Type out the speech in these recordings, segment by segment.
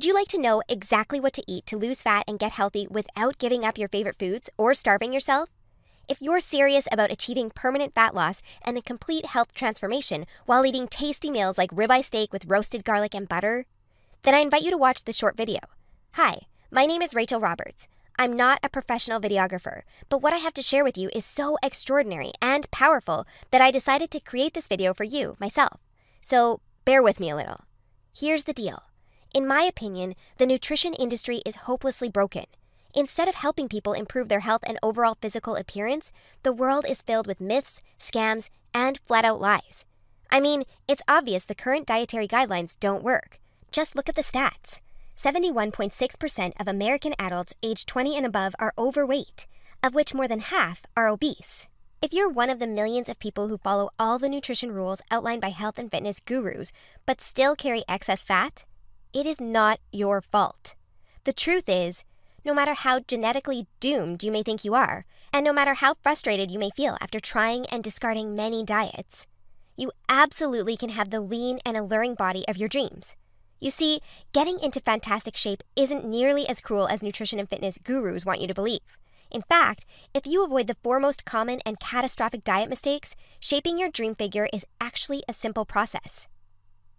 Would you like to know exactly what to eat to lose fat and get healthy without giving up your favorite foods or starving yourself? If you're serious about achieving permanent fat loss and a complete health transformation while eating tasty meals like ribeye steak with roasted garlic and butter, then I invite you to watch this short video. Hi, my name is Rachel Roberts. I'm not a professional videographer, but what I have to share with you is so extraordinary and powerful that I decided to create this video for you myself. So bear with me a little. Here's the deal. In my opinion, the nutrition industry is hopelessly broken. Instead of helping people improve their health and overall physical appearance, the world is filled with myths, scams, and flat out lies. I mean, it's obvious the current dietary guidelines don't work. Just look at the stats 71.6% of American adults aged 20 and above are overweight, of which more than half are obese. If you're one of the millions of people who follow all the nutrition rules outlined by health and fitness gurus, but still carry excess fat, it is not your fault. The truth is, no matter how genetically doomed you may think you are, and no matter how frustrated you may feel after trying and discarding many diets, you absolutely can have the lean and alluring body of your dreams. You see, getting into fantastic shape isn't nearly as cruel as nutrition and fitness gurus want you to believe. In fact, if you avoid the four most common and catastrophic diet mistakes, shaping your dream figure is actually a simple process.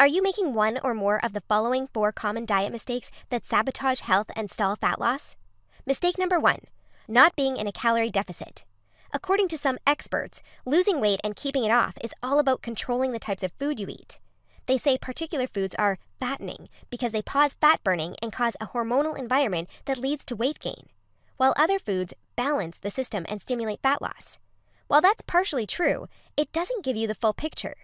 Are you making one or more of the following four common diet mistakes that sabotage health and stall fat loss? Mistake number one not being in a calorie deficit. According to some experts, losing weight and keeping it off is all about controlling the types of food you eat. They say particular foods are fattening because they pause fat burning and cause a hormonal environment that leads to weight gain, while other foods balance the system and stimulate fat loss. While that's partially true, it doesn't give you the full picture.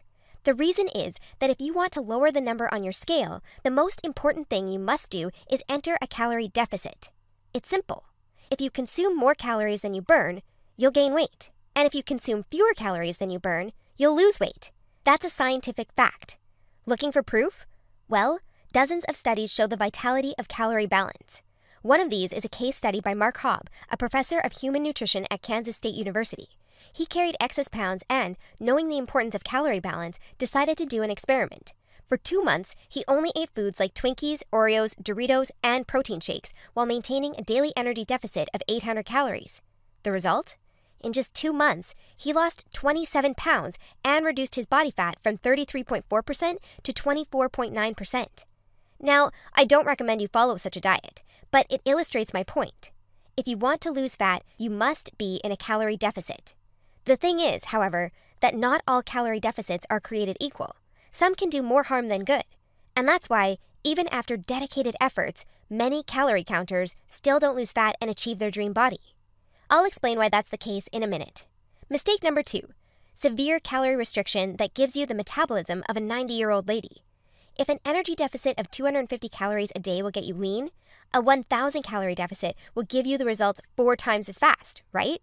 The reason is that if you want to lower the number on your scale, the most important thing you must do is enter a calorie deficit. It's simple. If you consume more calories than you burn, you'll gain weight. And if you consume fewer calories than you burn, you'll lose weight. That's a scientific fact. Looking for proof? Well, dozens of studies show the vitality of calorie balance. One of these is a case study by Mark Hobb, a professor of human nutrition at Kansas State University. He carried excess pounds and, knowing the importance of calorie balance, decided to do an experiment. For two months, he only ate foods like Twinkies, Oreos, Doritos, and protein shakes while maintaining a daily energy deficit of 800 calories. The result? In just two months, he lost 27 pounds and reduced his body fat from 33.4% to 24.9%. Now, I don't recommend you follow such a diet, but it illustrates my point. If you want to lose fat, you must be in a calorie deficit. The thing is, however, that not all calorie deficits are created equal. Some can do more harm than good. And that's why, even after dedicated efforts, many calorie counters still don't lose fat and achieve their dream body. I'll explain why that's the case in a minute. Mistake number two severe calorie restriction that gives you the metabolism of a 90 year old lady. If an energy deficit of 250 calories a day will get you lean, a 1,000 calorie deficit will give you the results four times as fast, right?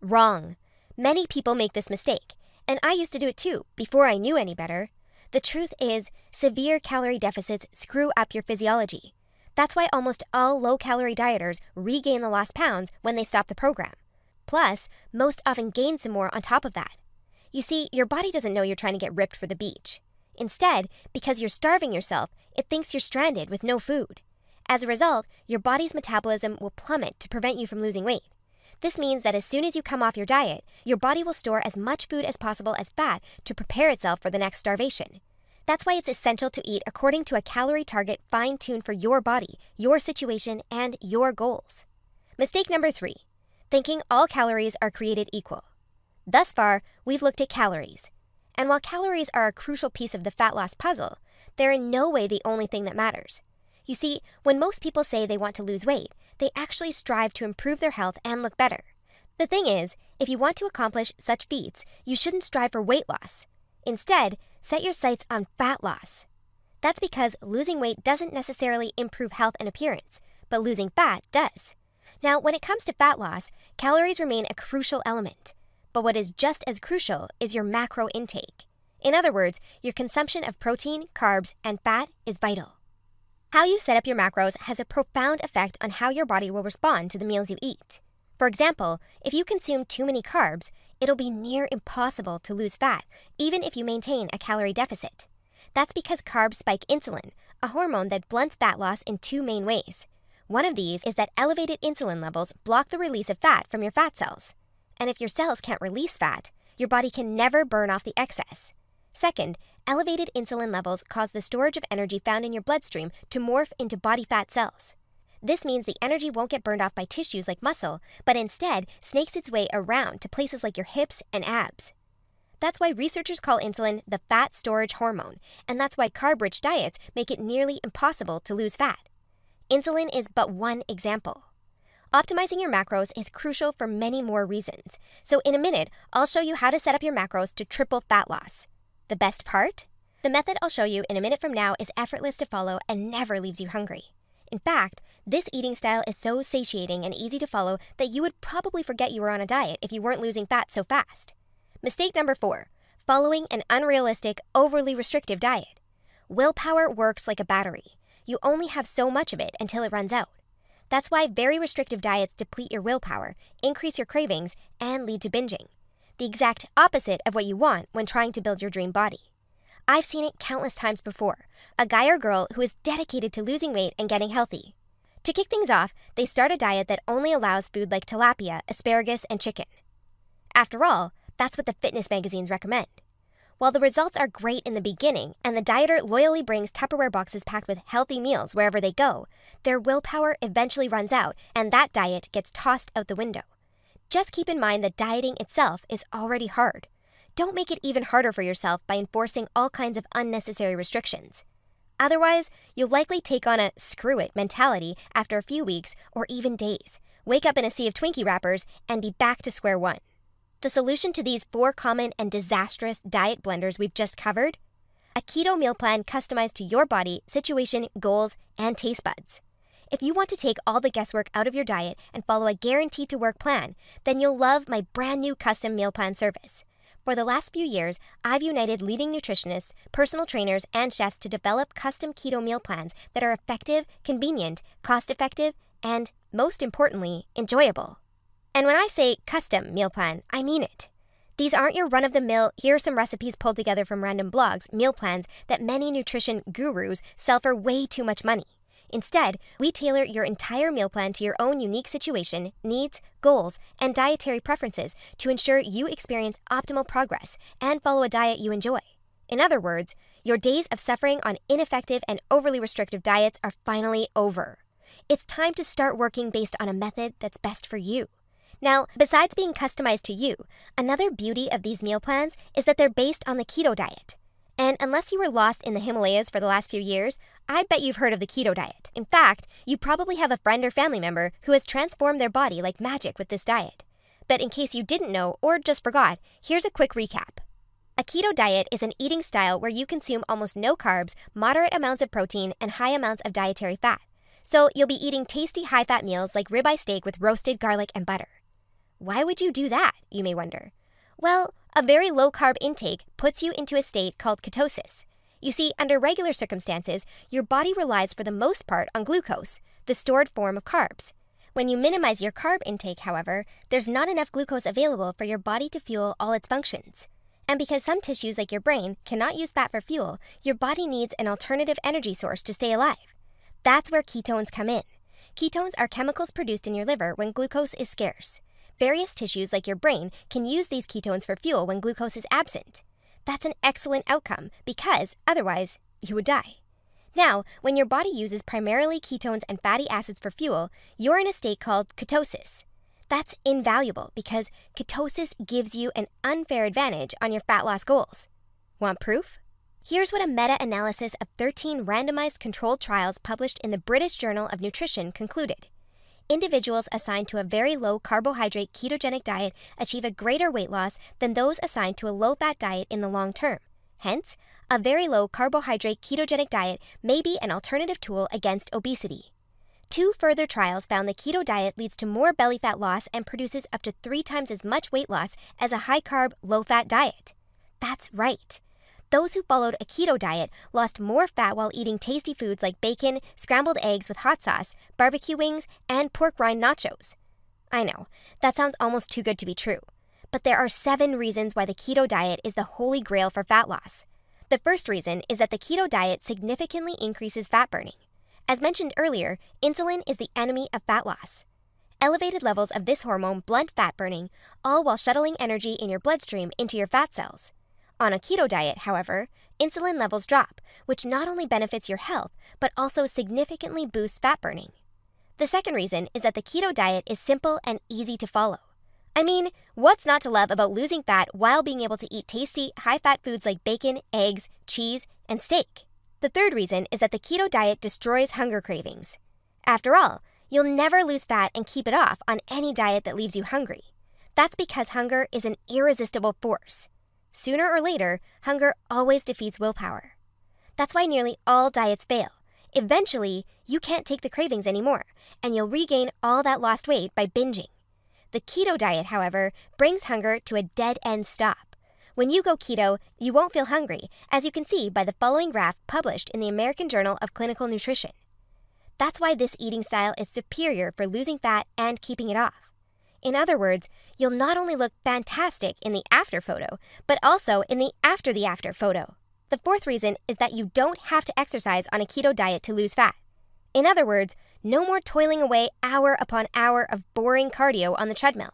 Wrong. Many people make this mistake, and I used to do it too before I knew any better. The truth is, severe calorie deficits screw up your physiology. That's why almost all low calorie dieters regain the lost pounds when they stop the program. Plus, most often gain some more on top of that. You see, your body doesn't know you're trying to get ripped for the beach. Instead, because you're starving yourself, it thinks you're stranded with no food. As a result, your body's metabolism will plummet to prevent you from losing weight. This means that as soon as you come off your diet, your body will store as much food as possible as fat to prepare itself for the next starvation. That's why it's essential to eat according to a calorie target fine tuned for your body, your situation, and your goals. Mistake number three thinking all calories are created equal. Thus far, we've looked at calories. And while calories are a crucial piece of the fat loss puzzle, they're in no way the only thing that matters. You see, when most people say they want to lose weight, they actually strive to improve their health and look better. The thing is, if you want to accomplish such feats, you shouldn't strive for weight loss. Instead, set your sights on fat loss. That's because losing weight doesn't necessarily improve health and appearance, but losing fat does. Now, when it comes to fat loss, calories remain a crucial element. But what is just as crucial is your macro intake. In other words, your consumption of protein, carbs, and fat is vital. How you set up your macros has a profound effect on how your body will respond to the meals you eat. For example, if you consume too many carbs, it'll be near impossible to lose fat, even if you maintain a calorie deficit. That's because carbs spike insulin, a hormone that blunts fat loss in two main ways. One of these is that elevated insulin levels block the release of fat from your fat cells. And if your cells can't release fat, your body can never burn off the excess. Second, elevated insulin levels cause the storage of energy found in your bloodstream to morph into body fat cells. This means the energy won't get burned off by tissues like muscle, but instead snakes its way around to places like your hips and abs. That's why researchers call insulin the fat storage hormone, and that's why carb rich diets make it nearly impossible to lose fat. Insulin is but one example. Optimizing your macros is crucial for many more reasons, so in a minute, I'll show you how to set up your macros to triple fat loss. The best part? The method I'll show you in a minute from now is effortless to follow and never leaves you hungry. In fact, this eating style is so satiating and easy to follow that you would probably forget you were on a diet if you weren't losing fat so fast. Mistake number four following an unrealistic, overly restrictive diet. Willpower works like a battery. You only have so much of it until it runs out. That's why very restrictive diets deplete your willpower, increase your cravings, and lead to binging the exact opposite of what you want when trying to build your dream body. I've seen it countless times before a guy or girl who is dedicated to losing weight and getting healthy. To kick things off, they start a diet that only allows food like tilapia, asparagus, and chicken. After all, that's what the fitness magazines recommend. While the results are great in the beginning and the dieter loyally brings Tupperware boxes packed with healthy meals wherever they go, their willpower eventually runs out and that diet gets tossed out the window. Just keep in mind that dieting itself is already hard. Don't make it even harder for yourself by enforcing all kinds of unnecessary restrictions. Otherwise, you'll likely take on a screw it mentality after a few weeks or even days, wake up in a sea of Twinkie wrappers, and be back to square one. The solution to these four common and disastrous diet blenders we've just covered? A keto meal plan customized to your body, situation, goals, and taste buds. If you want to take all the guesswork out of your diet and follow a guaranteed to work plan, then you'll love my brand new custom meal plan service. For the last few years, I've united leading nutritionists, personal trainers, and chefs to develop custom keto meal plans that are effective, convenient, cost effective, and, most importantly, enjoyable. And when I say custom meal plan, I mean it. These aren't your run of the mill, here are some recipes pulled together from random blogs, meal plans that many nutrition gurus sell for way too much money. Instead, we tailor your entire meal plan to your own unique situation, needs, goals, and dietary preferences to ensure you experience optimal progress and follow a diet you enjoy. In other words, your days of suffering on ineffective and overly restrictive diets are finally over. It's time to start working based on a method that's best for you. Now, besides being customized to you, another beauty of these meal plans is that they're based on the keto diet. And unless you were lost in the Himalayas for the last few years, I bet you've heard of the keto diet. In fact, you probably have a friend or family member who has transformed their body like magic with this diet. But in case you didn't know or just forgot, here's a quick recap. A keto diet is an eating style where you consume almost no carbs, moderate amounts of protein, and high amounts of dietary fat. So you'll be eating tasty high fat meals like ribeye steak with roasted garlic and butter. Why would you do that, you may wonder? Well, a very low carb intake puts you into a state called ketosis. You see, under regular circumstances, your body relies for the most part on glucose, the stored form of carbs. When you minimize your carb intake, however, there's not enough glucose available for your body to fuel all its functions. And because some tissues, like your brain, cannot use fat for fuel, your body needs an alternative energy source to stay alive. That's where ketones come in. Ketones are chemicals produced in your liver when glucose is scarce. Various tissues, like your brain, can use these ketones for fuel when glucose is absent. That's an excellent outcome because otherwise, you would die. Now, when your body uses primarily ketones and fatty acids for fuel, you're in a state called ketosis. That's invaluable because ketosis gives you an unfair advantage on your fat loss goals. Want proof? Here's what a meta analysis of 13 randomized controlled trials published in the British Journal of Nutrition concluded individuals assigned to a very low carbohydrate ketogenic diet achieve a greater weight loss than those assigned to a low fat diet in the long term. Hence, a very low carbohydrate ketogenic diet may be an alternative tool against obesity. Two further trials found the keto diet leads to more belly fat loss and produces up to three times as much weight loss as a high carb, low fat diet. That's right those who followed a keto diet lost more fat while eating tasty foods like bacon, scrambled eggs with hot sauce, barbecue wings, and pork rind nachos. I know, that sounds almost too good to be true. But there are seven reasons why the keto diet is the holy grail for fat loss. The first reason is that the keto diet significantly increases fat burning. As mentioned earlier, insulin is the enemy of fat loss. Elevated levels of this hormone blunt fat burning, all while shuttling energy in your bloodstream into your fat cells. On a keto diet, however, insulin levels drop, which not only benefits your health, but also significantly boosts fat burning. The second reason is that the keto diet is simple and easy to follow. I mean, what's not to love about losing fat while being able to eat tasty, high fat foods like bacon, eggs, cheese, and steak? The third reason is that the keto diet destroys hunger cravings. After all, you'll never lose fat and keep it off on any diet that leaves you hungry. That's because hunger is an irresistible force. Sooner or later, hunger always defeats willpower. That's why nearly all diets fail. Eventually, you can't take the cravings anymore, and you'll regain all that lost weight by binging. The keto diet, however, brings hunger to a dead end stop. When you go keto, you won't feel hungry, as you can see by the following graph published in the American Journal of Clinical Nutrition. That's why this eating style is superior for losing fat and keeping it off. In other words, you'll not only look fantastic in the after photo, but also in the after the after photo. The fourth reason is that you don't have to exercise on a keto diet to lose fat. In other words, no more toiling away hour upon hour of boring cardio on the treadmill.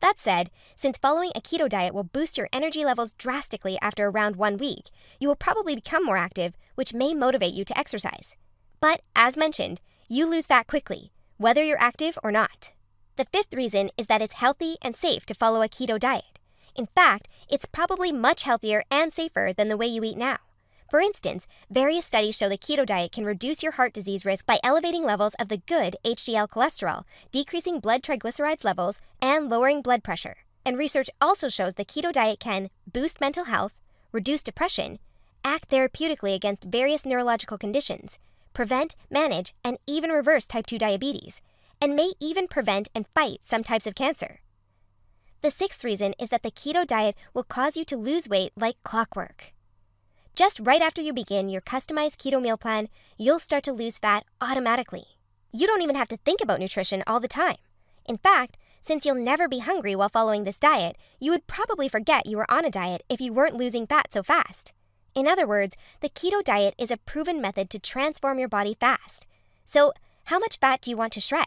That said, since following a keto diet will boost your energy levels drastically after around one week, you will probably become more active, which may motivate you to exercise. But as mentioned, you lose fat quickly, whether you're active or not. The fifth reason is that it's healthy and safe to follow a keto diet. In fact, it's probably much healthier and safer than the way you eat now. For instance, various studies show the keto diet can reduce your heart disease risk by elevating levels of the good HDL cholesterol, decreasing blood triglycerides levels, and lowering blood pressure. And research also shows the keto diet can boost mental health, reduce depression, act therapeutically against various neurological conditions, prevent, manage, and even reverse type 2 diabetes and may even prevent and fight some types of cancer. The sixth reason is that the keto diet will cause you to lose weight like clockwork. Just right after you begin your customized keto meal plan, you'll start to lose fat automatically. You don't even have to think about nutrition all the time. In fact, since you'll never be hungry while following this diet, you would probably forget you were on a diet if you weren't losing fat so fast. In other words, the keto diet is a proven method to transform your body fast. So, how much fat do you want to shred?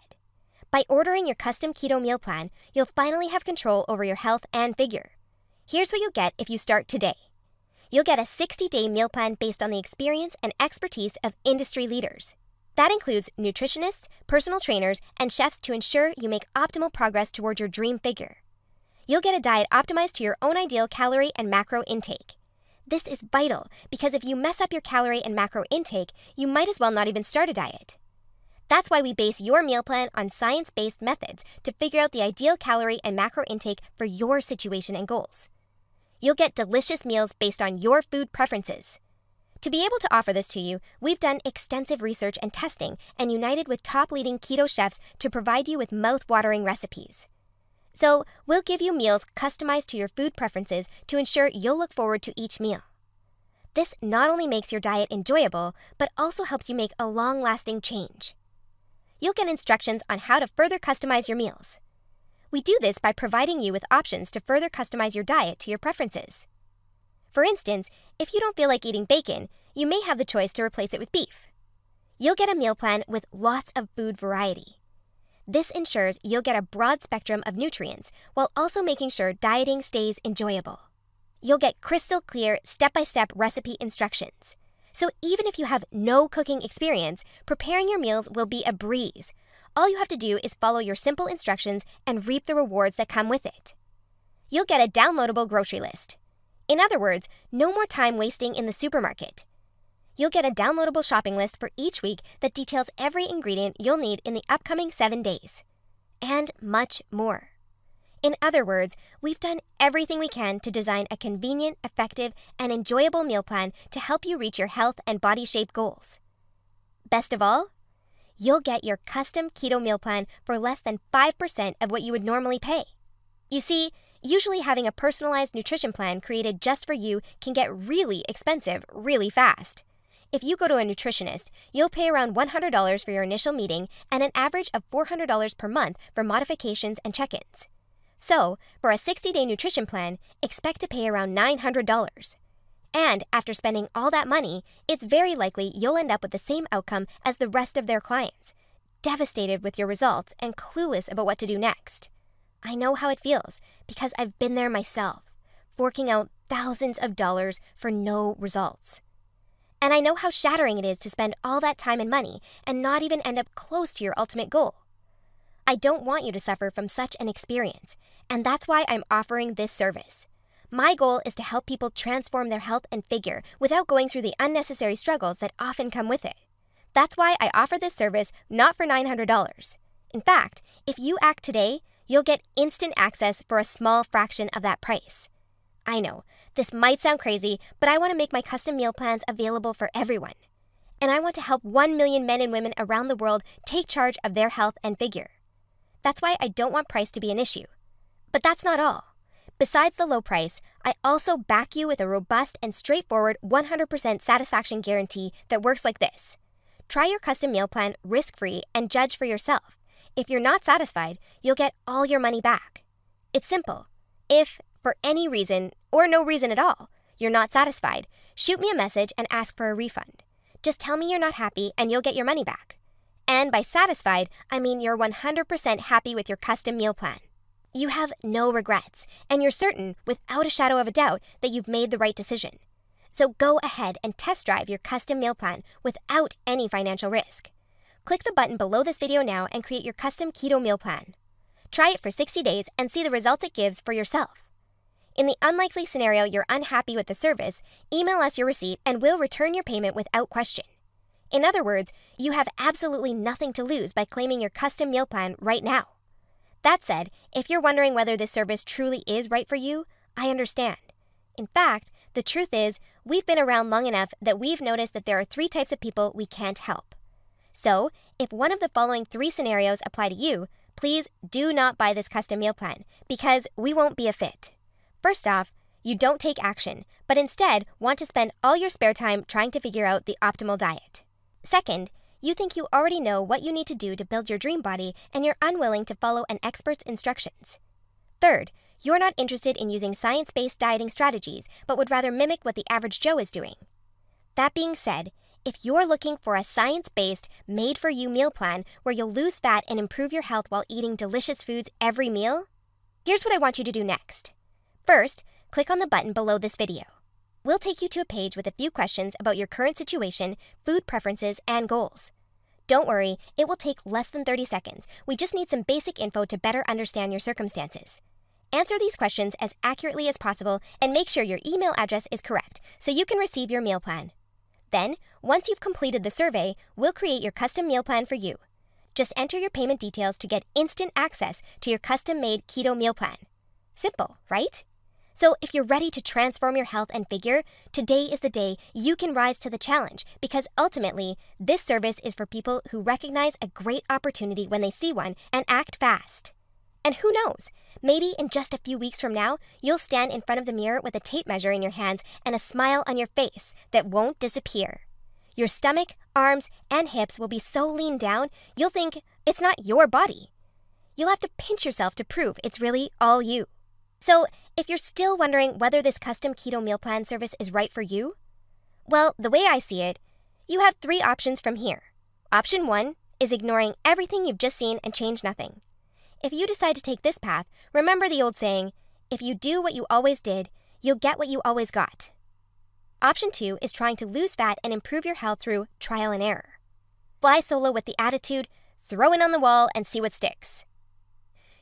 By ordering your custom keto meal plan, you'll finally have control over your health and figure. Here's what you'll get if you start today. You'll get a 60-day meal plan based on the experience and expertise of industry leaders. That includes nutritionists, personal trainers, and chefs to ensure you make optimal progress toward your dream figure. You'll get a diet optimized to your own ideal calorie and macro intake. This is vital because if you mess up your calorie and macro intake, you might as well not even start a diet. That's why we base your meal plan on science based methods to figure out the ideal calorie and macro intake for your situation and goals. You'll get delicious meals based on your food preferences. To be able to offer this to you, we've done extensive research and testing and united with top leading keto chefs to provide you with mouth watering recipes. So, we'll give you meals customized to your food preferences to ensure you'll look forward to each meal. This not only makes your diet enjoyable, but also helps you make a long lasting change you'll get instructions on how to further customize your meals. We do this by providing you with options to further customize your diet to your preferences. For instance, if you don't feel like eating bacon, you may have the choice to replace it with beef. You'll get a meal plan with lots of food variety. This ensures you'll get a broad spectrum of nutrients while also making sure dieting stays enjoyable. You'll get crystal clear step by step recipe instructions. So even if you have no cooking experience, preparing your meals will be a breeze. All you have to do is follow your simple instructions and reap the rewards that come with it. You'll get a downloadable grocery list. In other words, no more time wasting in the supermarket. You'll get a downloadable shopping list for each week that details every ingredient you'll need in the upcoming seven days. And much more. In other words, we've done everything we can to design a convenient, effective, and enjoyable meal plan to help you reach your health and body shape goals. Best of all, you'll get your custom keto meal plan for less than 5% of what you would normally pay. You see, usually having a personalized nutrition plan created just for you can get really expensive really fast. If you go to a nutritionist, you'll pay around $100 for your initial meeting and an average of $400 per month for modifications and check ins. So, for a 60 day nutrition plan, expect to pay around $900. And after spending all that money, it's very likely you'll end up with the same outcome as the rest of their clients devastated with your results and clueless about what to do next. I know how it feels because I've been there myself, forking out thousands of dollars for no results. And I know how shattering it is to spend all that time and money and not even end up close to your ultimate goal. I don't want you to suffer from such an experience, and that's why I'm offering this service. My goal is to help people transform their health and figure without going through the unnecessary struggles that often come with it. That's why I offer this service not for $900. In fact, if you act today, you'll get instant access for a small fraction of that price. I know, this might sound crazy, but I want to make my custom meal plans available for everyone. And I want to help 1 million men and women around the world take charge of their health and figure. That's why I don't want price to be an issue. But that's not all. Besides the low price, I also back you with a robust and straightforward 100% satisfaction guarantee that works like this. Try your custom meal plan risk free and judge for yourself. If you're not satisfied, you'll get all your money back. It's simple. If, for any reason, or no reason at all, you're not satisfied, shoot me a message and ask for a refund. Just tell me you're not happy and you'll get your money back. And by satisfied, I mean you're 100% happy with your custom meal plan. You have no regrets, and you're certain, without a shadow of a doubt, that you've made the right decision. So go ahead and test drive your custom meal plan without any financial risk. Click the button below this video now and create your custom keto meal plan. Try it for 60 days and see the results it gives for yourself. In the unlikely scenario you're unhappy with the service, email us your receipt and we'll return your payment without question. In other words, you have absolutely nothing to lose by claiming your custom meal plan right now. That said, if you're wondering whether this service truly is right for you, I understand. In fact, the truth is, we've been around long enough that we've noticed that there are three types of people we can't help. So, if one of the following three scenarios apply to you, please do not buy this custom meal plan because we won't be a fit. First off, you don't take action, but instead want to spend all your spare time trying to figure out the optimal diet. Second, you think you already know what you need to do to build your dream body and you're unwilling to follow an expert's instructions. Third, you're not interested in using science based dieting strategies, but would rather mimic what the average Joe is doing. That being said, if you're looking for a science based, made for you meal plan where you'll lose fat and improve your health while eating delicious foods every meal, here's what I want you to do next. First, click on the button below this video. We'll take you to a page with a few questions about your current situation, food preferences, and goals. Don't worry, it will take less than 30 seconds. We just need some basic info to better understand your circumstances. Answer these questions as accurately as possible and make sure your email address is correct so you can receive your meal plan. Then, once you've completed the survey, we'll create your custom meal plan for you. Just enter your payment details to get instant access to your custom made keto meal plan. Simple, right? So, if you're ready to transform your health and figure, today is the day you can rise to the challenge because ultimately, this service is for people who recognize a great opportunity when they see one and act fast. And who knows, maybe in just a few weeks from now, you'll stand in front of the mirror with a tape measure in your hands and a smile on your face that won't disappear. Your stomach, arms, and hips will be so lean down, you'll think it's not your body. You'll have to pinch yourself to prove it's really all you. So, if you're still wondering whether this custom keto meal plan service is right for you, well, the way I see it, you have three options from here. Option one is ignoring everything you've just seen and change nothing. If you decide to take this path, remember the old saying if you do what you always did, you'll get what you always got. Option two is trying to lose fat and improve your health through trial and error. Fly solo with the attitude throw it on the wall and see what sticks.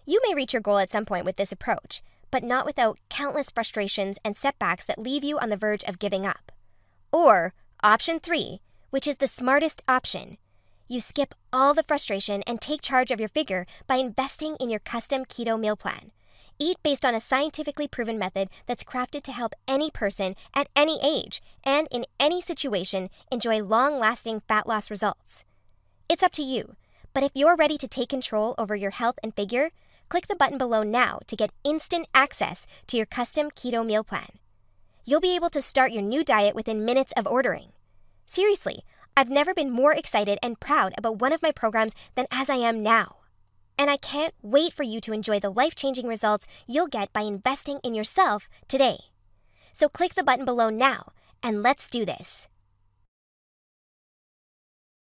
You may reach your goal at some point with this approach, but not without countless frustrations and setbacks that leave you on the verge of giving up. Or option three, which is the smartest option. You skip all the frustration and take charge of your figure by investing in your custom keto meal plan. Eat based on a scientifically proven method that's crafted to help any person at any age and in any situation enjoy long lasting fat loss results. It's up to you, but if you're ready to take control over your health and figure, click the button below now to get instant access to your custom keto meal plan. You'll be able to start your new diet within minutes of ordering. Seriously, I've never been more excited and proud about one of my programs than as I am now. And I can't wait for you to enjoy the life changing results you'll get by investing in yourself today. So click the button below now, and let's do this.